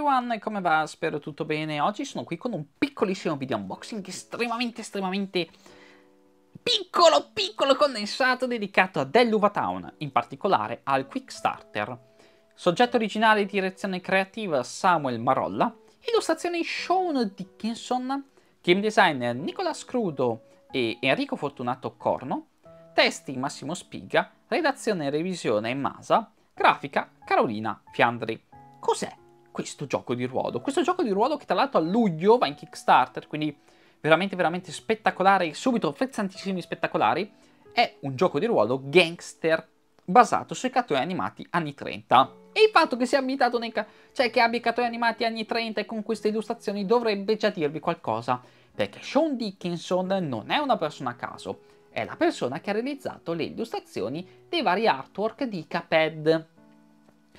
everyone, come va? Spero tutto bene. Oggi sono qui con un piccolissimo video unboxing estremamente, estremamente piccolo, piccolo condensato dedicato a Dell'Uva Town, in particolare al Quickstarter. Soggetto originale direzione creativa Samuel Marolla, illustrazioni Sean Dickinson, game designer Nicola Scrudo e Enrico Fortunato Corno, testi Massimo Spiga, redazione e revisione Masa, grafica Carolina Fiandri. Cos'è questo gioco di ruolo. Questo gioco di ruolo che tra l'altro a luglio va in Kickstarter, quindi veramente veramente spettacolare, subito frezzantissimi spettacolari, è un gioco di ruolo gangster basato sui cartoni animati anni 30. E il fatto che sia ambientato nei ca- cioè che abbia i cartoni animati anni 30 e con queste illustrazioni dovrebbe già dirvi qualcosa, perché Sean Dickinson non è una persona a caso, è la persona che ha realizzato le illustrazioni dei vari artwork di Caped,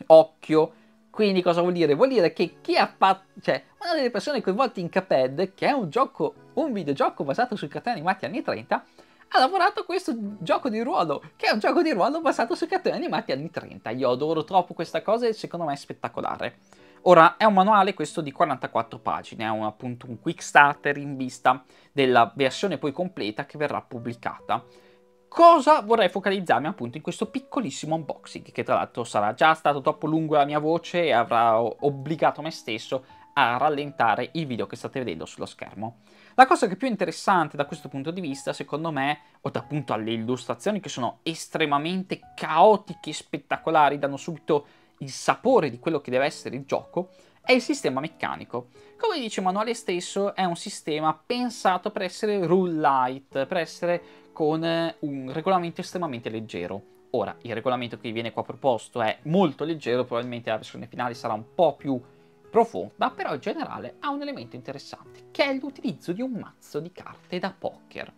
Occhio, quindi cosa vuol dire? Vuol dire che chi ha fatto... cioè, una delle persone coinvolte in Caped, che è un gioco, un videogioco basato sui cartoni animati anni 30, ha lavorato questo gioco di ruolo, che è un gioco di ruolo basato sui cartoni animati anni 30. Io adoro troppo questa cosa e secondo me è spettacolare. Ora, è un manuale questo di 44 pagine, è un, appunto un quick starter in vista della versione poi completa che verrà pubblicata cosa vorrei focalizzarmi appunto in questo piccolissimo unboxing, che tra l'altro sarà già stato troppo lungo la mia voce e avrà obbligato me stesso a rallentare il video che state vedendo sullo schermo. La cosa che è più interessante da questo punto di vista, secondo me, oltre appunto alle illustrazioni che sono estremamente caotiche e spettacolari, danno subito il sapore di quello che deve essere il gioco, è il sistema meccanico. Come dice il manuale stesso, è un sistema pensato per essere rule light, per essere con eh, un regolamento estremamente leggero. Ora, il regolamento che viene qua proposto è molto leggero, probabilmente la versione finale sarà un po' più profonda, però in generale ha un elemento interessante, che è l'utilizzo di un mazzo di carte da poker.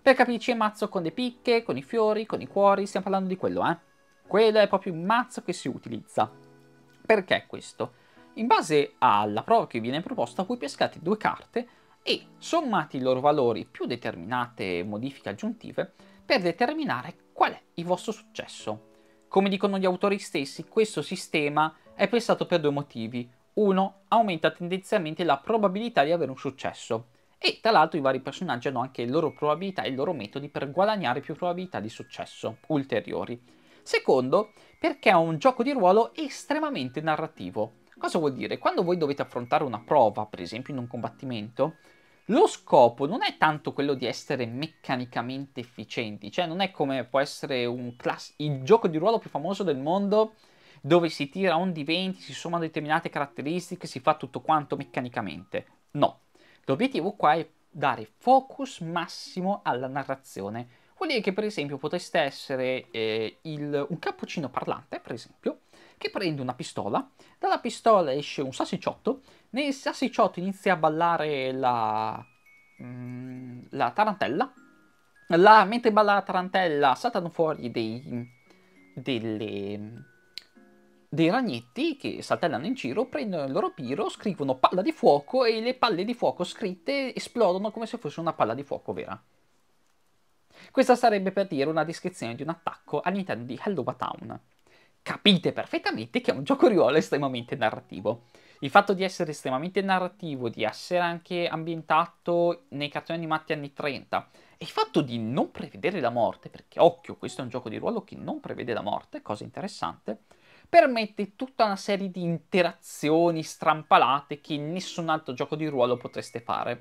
Per capirci è un mazzo con le picche, con i fiori, con i cuori, stiamo parlando di quello, eh? Quello è proprio un mazzo che si utilizza. Perché questo? In base alla prova che viene proposta, voi pescate due carte e sommati i loro valori più determinate modifiche aggiuntive per determinare qual è il vostro successo. Come dicono gli autori stessi, questo sistema è pensato per due motivi. Uno, aumenta tendenzialmente la probabilità di avere un successo e tra l'altro i vari personaggi hanno anche le loro probabilità e i loro metodi per guadagnare più probabilità di successo ulteriori. Secondo, perché è un gioco di ruolo estremamente narrativo. Cosa vuol dire? Quando voi dovete affrontare una prova, per esempio in un combattimento, lo scopo non è tanto quello di essere meccanicamente efficienti, cioè non è come può essere class- il gioco di ruolo più famoso del mondo dove si tira un di 20, si sommano determinate caratteristiche, si fa tutto quanto meccanicamente. No, l'obiettivo qua è dare focus massimo alla narrazione. Vuol dire che per esempio potreste essere eh, il, un cappuccino parlante, per esempio, che prende una pistola, dalla pistola esce un sassicciotto, nel sassicciotto inizia a ballare la, mm, la tarantella, la, mentre balla la tarantella saltano fuori dei, delle, dei ragnetti che saltellano in giro, prendono il loro piro, scrivono palla di fuoco e le palle di fuoco scritte esplodono come se fosse una palla di fuoco vera. Questa sarebbe per dire una descrizione di un attacco all'interno di Hello Town capite perfettamente che è un gioco di ruolo estremamente narrativo. Il fatto di essere estremamente narrativo, di essere anche ambientato nei cartoni animati anni 30 e il fatto di non prevedere la morte, perché occhio, questo è un gioco di ruolo che non prevede la morte, cosa interessante, permette tutta una serie di interazioni strampalate che in nessun altro gioco di ruolo potreste fare.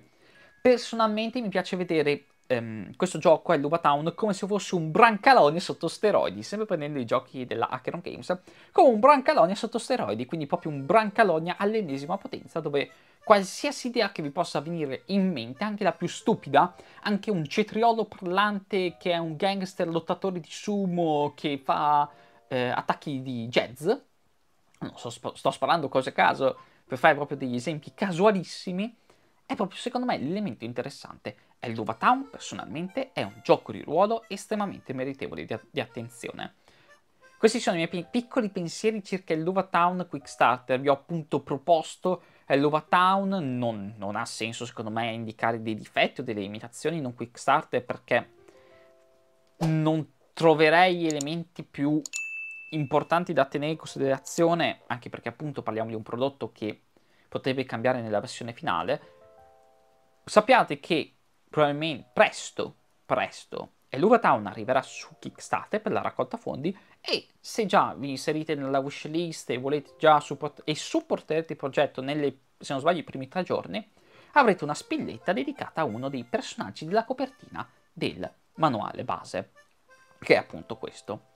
Personalmente mi piace vedere ehm, questo gioco è Luba Town come se fosse un brancalone sotto steroidi, sempre prendendo i giochi della Hackeron Games, come un brancalone sotto steroidi, quindi proprio un brancalone all'ennesima potenza, dove qualsiasi idea che vi possa venire in mente, anche la più stupida, anche un cetriolo parlante che è un gangster lottatore di sumo che fa eh, attacchi di jazz, non so, sto sparando cose a caso per fare proprio degli esempi casualissimi, è proprio secondo me l'elemento interessante. E Luva Town personalmente è un gioco di ruolo estremamente meritevole di, di attenzione. Questi sono i miei piccoli pensieri circa il Town Quickstarter. Vi ho appunto proposto eh, il Town, non, non, ha senso secondo me indicare dei difetti o delle limitazioni in un Quickstarter perché non troverei elementi più importanti da tenere in considerazione, anche perché appunto parliamo di un prodotto che potrebbe cambiare nella versione finale, sappiate che probabilmente presto, presto, Elura Town arriverà su Kickstarter per la raccolta fondi e se già vi inserite nella wishlist e volete già support- e supporterete il progetto nelle, se non sbaglio, i primi tre giorni, avrete una spilletta dedicata a uno dei personaggi della copertina del manuale base, che è appunto questo.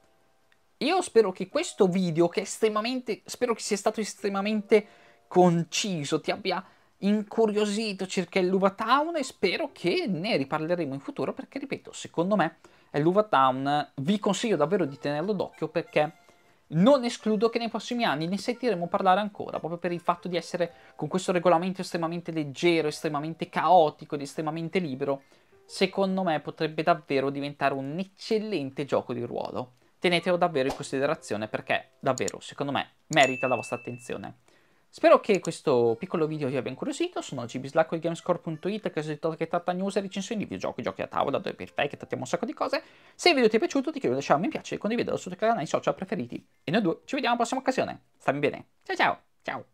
Io spero che questo video, che è estremamente, spero che sia stato estremamente conciso, ti abbia incuriosito circa il Luva Town e spero che ne riparleremo in futuro perché, ripeto, secondo me è Luva Town, vi consiglio davvero di tenerlo d'occhio perché non escludo che nei prossimi anni ne sentiremo parlare ancora, proprio per il fatto di essere con questo regolamento estremamente leggero, estremamente caotico ed estremamente libero, secondo me potrebbe davvero diventare un eccellente gioco di ruolo. Tenetelo davvero in considerazione perché davvero, secondo me, merita la vostra attenzione. Spero che questo piccolo video vi abbia incuriosito, sono cibislacco di Gamescore.it, che è che tratta news e recensioni di videogiochi, giochi a tavola, dove per te che trattiamo un sacco di cose. Se il video ti è piaciuto ti chiedo di lasciare un mi piace e condividerlo sui tuoi canali social preferiti. E noi due ci vediamo alla prossima occasione, stammi bene, ciao ciao, ciao!